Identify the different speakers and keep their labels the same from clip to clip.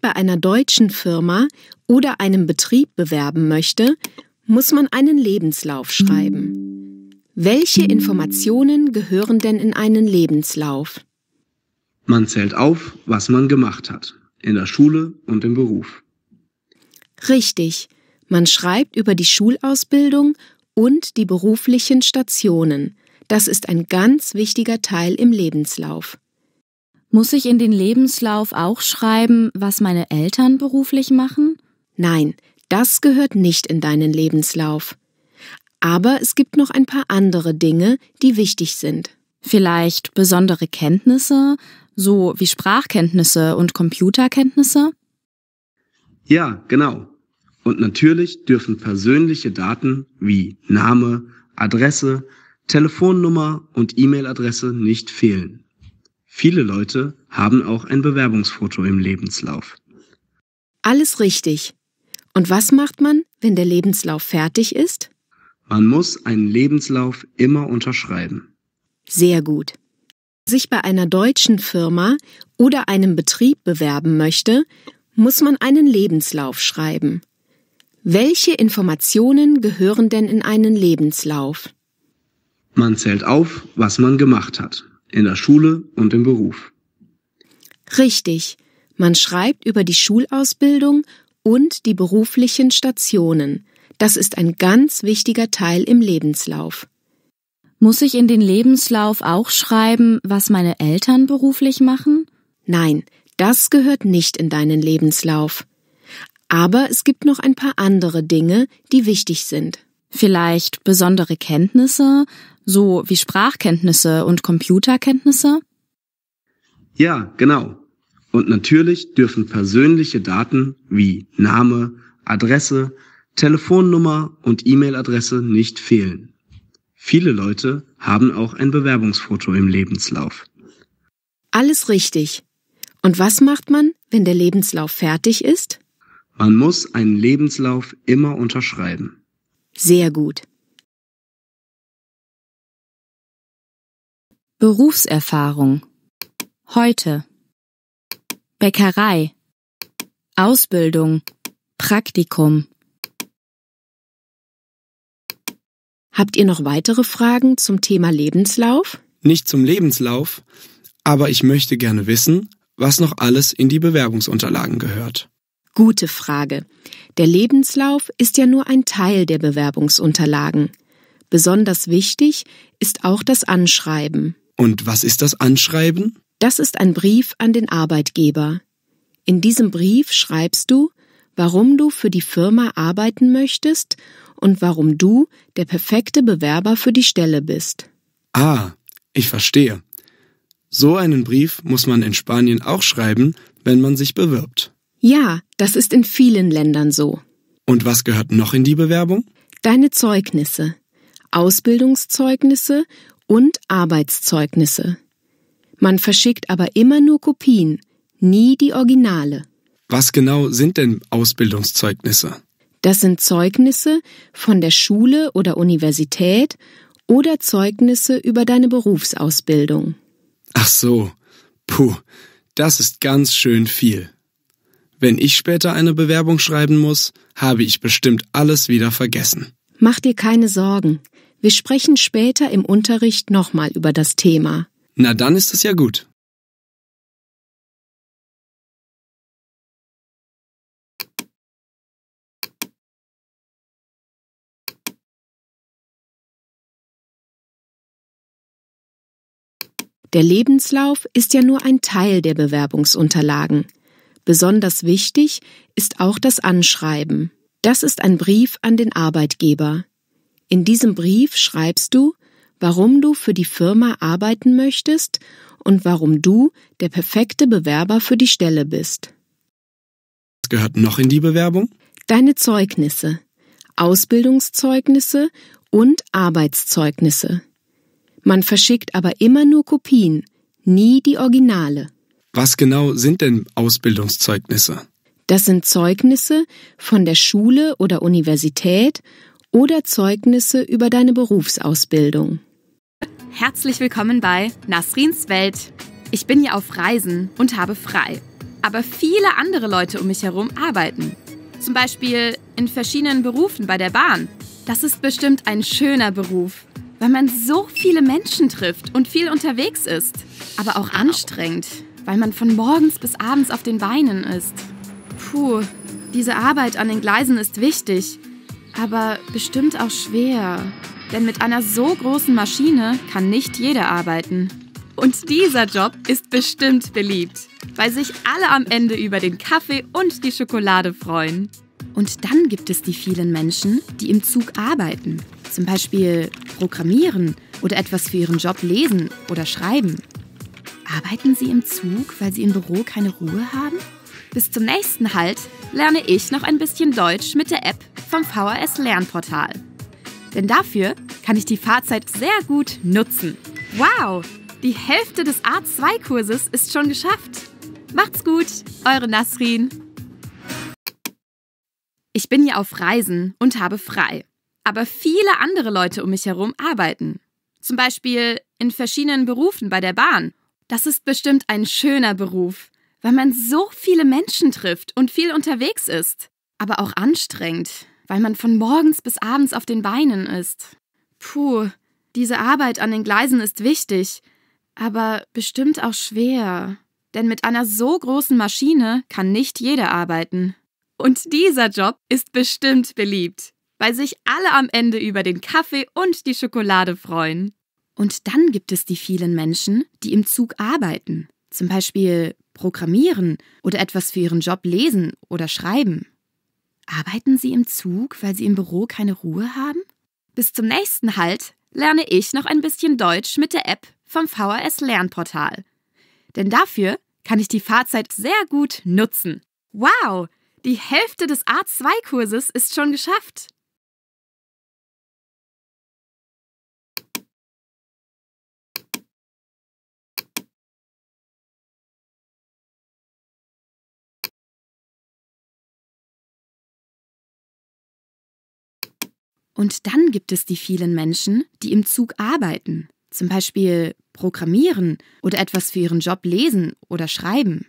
Speaker 1: bei einer deutschen Firma oder einem Betrieb bewerben möchte, muss man einen Lebenslauf schreiben. Welche Informationen gehören denn in einen Lebenslauf?
Speaker 2: Man zählt auf, was man gemacht hat, in der Schule und im Beruf.
Speaker 1: Richtig, man schreibt über die Schulausbildung und die beruflichen Stationen. Das ist ein ganz wichtiger Teil im Lebenslauf. Muss ich in den Lebenslauf auch schreiben, was meine Eltern beruflich machen? Nein, das gehört nicht in deinen Lebenslauf. Aber es gibt noch ein paar andere Dinge, die wichtig sind. Vielleicht
Speaker 3: besondere Kenntnisse, so wie Sprachkenntnisse und Computerkenntnisse?
Speaker 2: Ja, genau. Und natürlich dürfen persönliche Daten wie Name, Adresse, Telefonnummer und E-Mail-Adresse nicht fehlen. Viele Leute haben auch ein Bewerbungsfoto im Lebenslauf.
Speaker 1: Alles richtig. Und was macht man, wenn der Lebenslauf fertig ist?
Speaker 2: Man muss einen Lebenslauf immer unterschreiben.
Speaker 1: Sehr gut. sich bei einer deutschen Firma oder einem Betrieb bewerben möchte, muss man einen Lebenslauf schreiben. Welche Informationen gehören denn in einen Lebenslauf?
Speaker 2: Man zählt auf, was man gemacht hat in der Schule und im Beruf.
Speaker 1: Richtig, man schreibt über die Schulausbildung und die beruflichen Stationen. Das ist ein ganz wichtiger Teil im Lebenslauf. Muss ich in den Lebenslauf auch schreiben, was meine Eltern beruflich machen? Nein, das gehört nicht in deinen Lebenslauf. Aber es gibt noch ein paar andere Dinge, die wichtig sind. Vielleicht besondere Kenntnisse, so wie Sprachkenntnisse und
Speaker 3: Computerkenntnisse?
Speaker 2: Ja, genau. Und natürlich dürfen persönliche Daten wie Name, Adresse, Telefonnummer und E-Mail-Adresse nicht fehlen. Viele Leute haben auch ein Bewerbungsfoto im Lebenslauf.
Speaker 1: Alles richtig. Und was macht man, wenn der Lebenslauf
Speaker 4: fertig ist? Man muss einen Lebenslauf immer unterschreiben. Sehr gut. Berufserfahrung. Heute. Bäckerei.
Speaker 1: Ausbildung. Praktikum. Habt ihr noch weitere Fragen zum Thema Lebenslauf?
Speaker 2: Nicht zum Lebenslauf, aber ich möchte gerne wissen, was noch alles in die Bewerbungsunterlagen
Speaker 1: gehört. Gute Frage. Der Lebenslauf ist ja nur ein Teil der Bewerbungsunterlagen. Besonders wichtig ist auch das Anschreiben.
Speaker 2: Und was ist das Anschreiben?
Speaker 1: Das ist ein Brief an den Arbeitgeber. In diesem Brief schreibst du, warum du für die Firma arbeiten möchtest und warum du der perfekte Bewerber für die Stelle bist.
Speaker 2: Ah, ich verstehe. So einen Brief muss man in Spanien auch schreiben, wenn man sich bewirbt.
Speaker 1: Ja, das ist in vielen Ländern so.
Speaker 2: Und was gehört noch in die Bewerbung?
Speaker 1: Deine Zeugnisse. Ausbildungszeugnisse und Arbeitszeugnisse. Man verschickt aber immer nur Kopien, nie die Originale.
Speaker 2: Was genau sind denn Ausbildungszeugnisse?
Speaker 1: Das sind Zeugnisse von der Schule oder Universität oder Zeugnisse über deine Berufsausbildung.
Speaker 2: Ach so, puh, das ist ganz schön viel. Wenn ich später eine Bewerbung schreiben muss, habe ich bestimmt alles wieder vergessen.
Speaker 1: Mach dir keine Sorgen. Wir sprechen später im Unterricht nochmal über das Thema.
Speaker 4: Na dann ist es ja gut. Der Lebenslauf ist ja nur ein Teil der Bewerbungsunterlagen. Besonders
Speaker 1: wichtig ist auch das Anschreiben. Das ist ein Brief an den Arbeitgeber. In diesem Brief schreibst du, warum du für die Firma arbeiten möchtest und warum du der perfekte Bewerber für die Stelle bist.
Speaker 2: Was gehört noch in die Bewerbung?
Speaker 1: Deine Zeugnisse, Ausbildungszeugnisse und Arbeitszeugnisse. Man verschickt aber immer nur Kopien, nie die Originale.
Speaker 2: Was genau sind denn Ausbildungszeugnisse?
Speaker 1: Das sind Zeugnisse von der Schule oder Universität oder Zeugnisse über deine Berufsausbildung.
Speaker 3: Herzlich willkommen bei Nasrins Welt. Ich bin hier auf Reisen und habe frei. Aber viele andere Leute um mich herum arbeiten. Zum Beispiel in verschiedenen Berufen bei der Bahn. Das ist bestimmt ein schöner Beruf, weil man so viele Menschen trifft und viel unterwegs ist. Aber auch anstrengend, weil man von morgens bis abends auf den Beinen ist. Puh, diese Arbeit an den Gleisen ist wichtig, aber bestimmt auch schwer. Denn mit einer so großen Maschine kann nicht jeder arbeiten. Und dieser Job ist bestimmt beliebt, weil sich alle am Ende über den Kaffee und die Schokolade freuen. Und dann gibt es die vielen Menschen, die im Zug arbeiten, zum Beispiel programmieren oder etwas für ihren Job lesen oder schreiben. Arbeiten sie im Zug, weil sie im Büro keine Ruhe haben? Bis zum nächsten Halt lerne ich noch ein bisschen Deutsch mit der App vom VHS Lernportal. Denn dafür kann ich die Fahrzeit sehr gut nutzen. Wow, die Hälfte des A2-Kurses ist schon geschafft. Macht's gut, eure Nasrin. Ich bin hier auf Reisen und habe frei. Aber viele andere Leute um mich herum arbeiten. Zum Beispiel in verschiedenen Berufen bei der Bahn. Das ist bestimmt ein schöner Beruf, weil man so viele Menschen trifft und viel unterwegs ist. Aber auch anstrengend weil man von morgens bis abends auf den Beinen ist. Puh, diese Arbeit an den Gleisen ist wichtig, aber bestimmt auch schwer. Denn mit einer so großen Maschine kann nicht jeder arbeiten. Und dieser Job ist bestimmt beliebt, weil sich alle am Ende über den Kaffee und die Schokolade freuen. Und dann gibt es die vielen Menschen, die im Zug arbeiten, zum Beispiel programmieren oder etwas für ihren Job lesen oder schreiben. Arbeiten Sie im Zug, weil Sie im Büro keine Ruhe haben? Bis zum nächsten Halt lerne ich noch ein bisschen Deutsch mit der App vom VHS Lernportal. Denn dafür kann ich die Fahrzeit sehr gut nutzen.
Speaker 4: Wow, die Hälfte des A2-Kurses ist schon geschafft. Und dann gibt es die vielen Menschen, die im Zug arbeiten, zum Beispiel programmieren
Speaker 3: oder etwas für ihren Job lesen oder schreiben.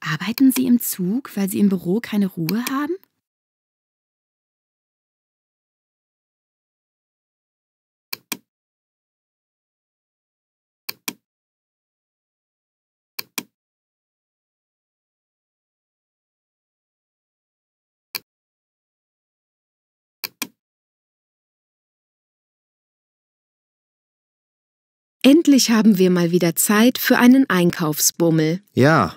Speaker 3: Arbeiten sie im Zug, weil
Speaker 4: sie im Büro keine Ruhe haben? Endlich haben wir mal
Speaker 1: wieder Zeit für einen Einkaufsbummel.
Speaker 4: Ja,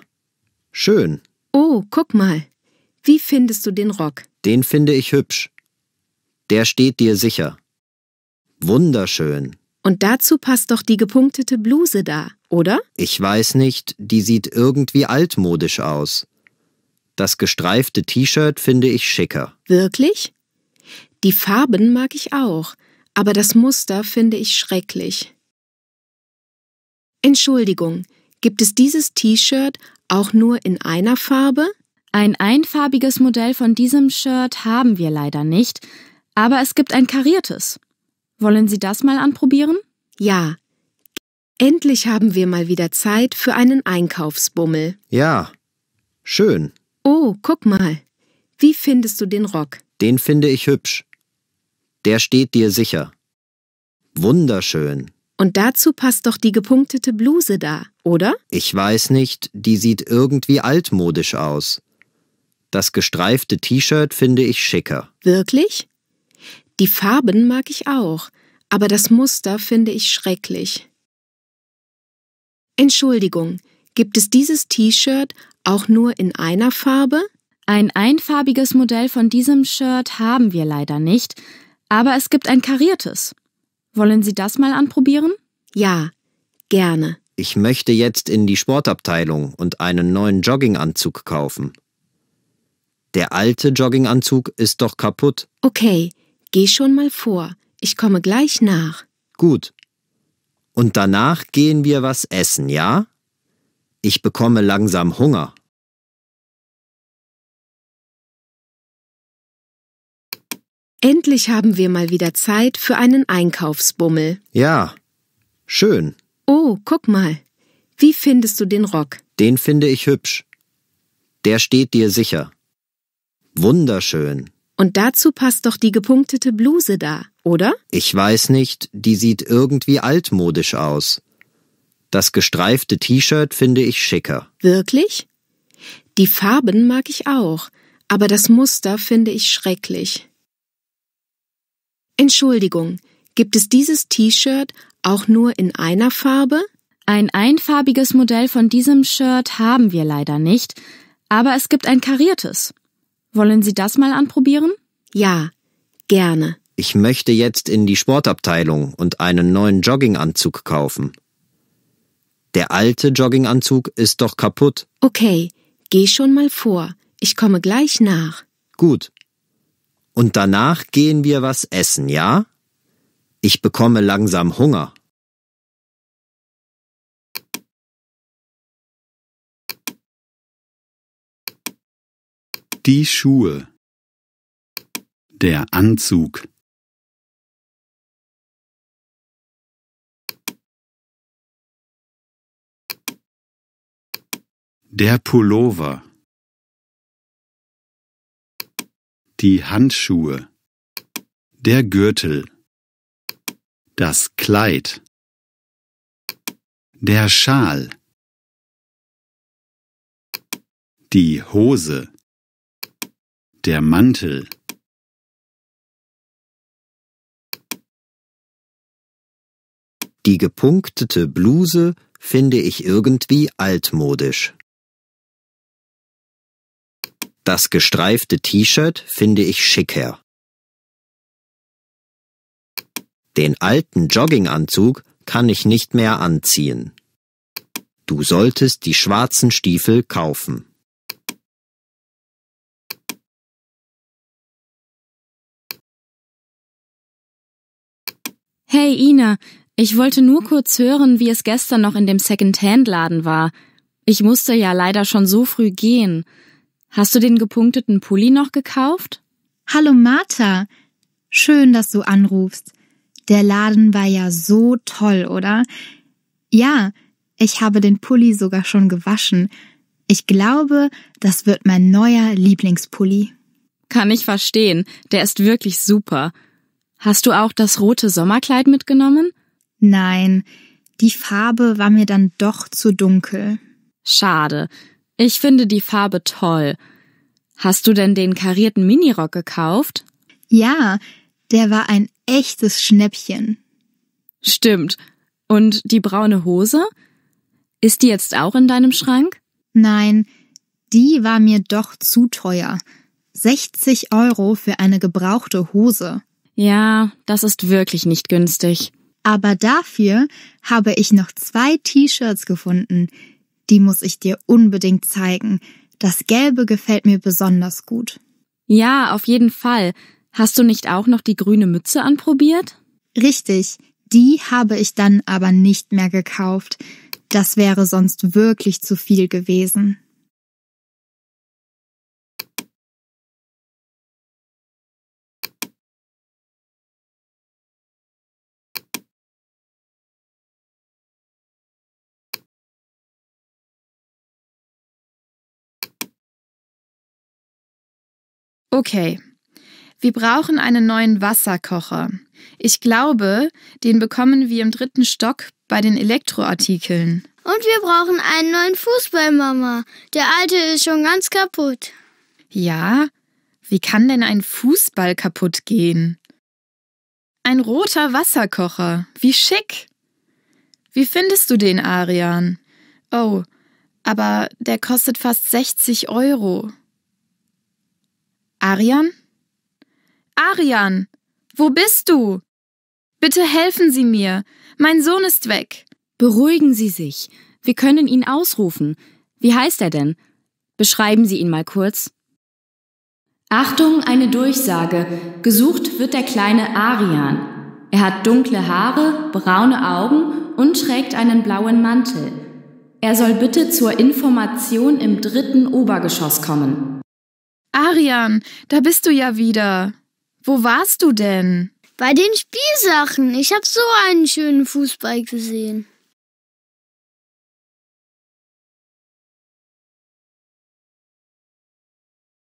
Speaker 4: schön.
Speaker 1: Oh, guck mal. Wie findest du den Rock?
Speaker 5: Den finde ich hübsch. Der steht dir sicher. Wunderschön.
Speaker 1: Und dazu passt doch die gepunktete Bluse da, oder?
Speaker 5: Ich weiß nicht, die sieht irgendwie altmodisch aus. Das gestreifte T-Shirt finde ich schicker.
Speaker 1: Wirklich? Die Farben mag ich auch, aber das Muster finde ich schrecklich. Entschuldigung, gibt es dieses T-Shirt auch nur in einer Farbe? Ein einfarbiges Modell von diesem Shirt haben wir leider nicht, aber es gibt ein kariertes. Wollen Sie das mal anprobieren? Ja. Endlich haben wir mal wieder Zeit für einen Einkaufsbummel.
Speaker 5: Ja. Schön.
Speaker 1: Oh, guck mal. Wie findest du den Rock?
Speaker 5: Den finde ich hübsch. Der steht dir sicher. Wunderschön.
Speaker 1: Und dazu passt doch die gepunktete Bluse da, oder?
Speaker 5: Ich weiß nicht, die sieht irgendwie altmodisch aus. Das gestreifte T-Shirt finde ich schicker.
Speaker 1: Wirklich? Die Farben mag ich auch, aber das Muster finde ich schrecklich. Entschuldigung, gibt es dieses T-Shirt auch nur in einer Farbe? Ein einfarbiges Modell von diesem Shirt haben wir leider nicht, aber es
Speaker 3: gibt ein kariertes. Wollen Sie das mal anprobieren? Ja, gerne.
Speaker 5: Ich möchte jetzt in die Sportabteilung und einen neuen Jogginganzug kaufen. Der alte Jogginganzug ist doch kaputt.
Speaker 1: Okay, geh schon mal vor. Ich komme gleich nach.
Speaker 5: Gut. Und danach gehen wir was
Speaker 4: essen, ja? Ich bekomme langsam Hunger. Endlich haben wir mal wieder
Speaker 1: Zeit für einen Einkaufsbummel.
Speaker 4: Ja, schön.
Speaker 1: Oh, guck mal. Wie findest du den Rock?
Speaker 5: Den finde ich hübsch. Der steht dir sicher. Wunderschön.
Speaker 1: Und dazu passt doch die gepunktete Bluse da, oder?
Speaker 5: Ich weiß nicht, die sieht irgendwie altmodisch aus. Das gestreifte T-Shirt finde ich schicker.
Speaker 1: Wirklich? Die Farben mag ich auch, aber das Muster finde ich schrecklich. Entschuldigung, gibt es dieses T-Shirt auch nur in einer Farbe? Ein einfarbiges Modell von diesem Shirt haben wir leider nicht, aber es gibt ein
Speaker 3: kariertes. Wollen Sie das mal anprobieren? Ja, gerne.
Speaker 5: Ich möchte jetzt in die Sportabteilung und einen neuen Jogginganzug kaufen. Der alte Jogginganzug ist doch kaputt.
Speaker 1: Okay, geh schon mal vor. Ich komme gleich nach.
Speaker 5: Gut und danach gehen wir was essen, ja?
Speaker 4: Ich bekomme langsam Hunger. Die Schuhe. Der Anzug. Der Pullover. die Handschuhe, der Gürtel, das Kleid, der Schal, die Hose, der Mantel. Die gepunktete Bluse finde ich irgendwie altmodisch. Das gestreifte T-Shirt finde ich schicker.
Speaker 5: Den alten Jogginganzug kann ich nicht mehr anziehen.
Speaker 4: Du solltest die schwarzen Stiefel kaufen. Hey Ina, ich wollte nur kurz hören, wie es gestern noch in dem
Speaker 3: Second-Hand-Laden war. Ich musste ja leider schon so früh gehen. Hast du den gepunkteten Pulli noch gekauft? Hallo Martha, schön, dass du anrufst. Der Laden war ja so toll, oder? Ja, ich habe den Pulli sogar schon gewaschen. Ich glaube, das wird mein neuer Lieblingspulli. Kann ich verstehen, der ist wirklich super. Hast du auch das rote Sommerkleid mitgenommen? Nein, die Farbe war mir dann doch zu dunkel. Schade, ich finde die Farbe toll. Hast du denn den karierten Minirock gekauft? Ja, der war ein echtes Schnäppchen. Stimmt. Und die braune Hose? Ist die jetzt auch in deinem Schrank? Nein, die war mir doch zu teuer. 60 Euro für eine gebrauchte Hose. Ja, das ist wirklich nicht günstig. Aber dafür habe ich noch zwei T-Shirts gefunden, die muss ich dir unbedingt zeigen. Das Gelbe gefällt mir besonders gut. Ja, auf jeden Fall. Hast du nicht auch noch die grüne Mütze anprobiert? Richtig, die habe ich dann aber nicht mehr gekauft.
Speaker 4: Das wäre sonst wirklich zu viel gewesen. Okay, wir brauchen einen neuen Wasserkocher.
Speaker 3: Ich glaube, den bekommen wir im dritten Stock bei den Elektroartikeln.
Speaker 5: Und wir brauchen einen neuen Fußballmama. Der alte ist schon ganz kaputt.
Speaker 3: Ja, wie kann denn ein Fußball kaputt gehen? Ein roter Wasserkocher. Wie schick. Wie findest du den, Arian? Oh, aber der kostet fast 60 Euro. Arian? Arian, wo bist du? Bitte helfen Sie mir. Mein Sohn ist weg. Beruhigen Sie sich. Wir können ihn ausrufen. Wie heißt er denn? Beschreiben Sie ihn mal kurz. Achtung, eine Durchsage. Gesucht wird der kleine Arian. Er hat dunkle Haare, braune Augen und trägt einen blauen Mantel. Er soll bitte zur Information im dritten Obergeschoss kommen. Arian, da bist du ja wieder. Wo warst du denn? Bei den
Speaker 4: Spielsachen. Ich habe so einen schönen Fußball gesehen.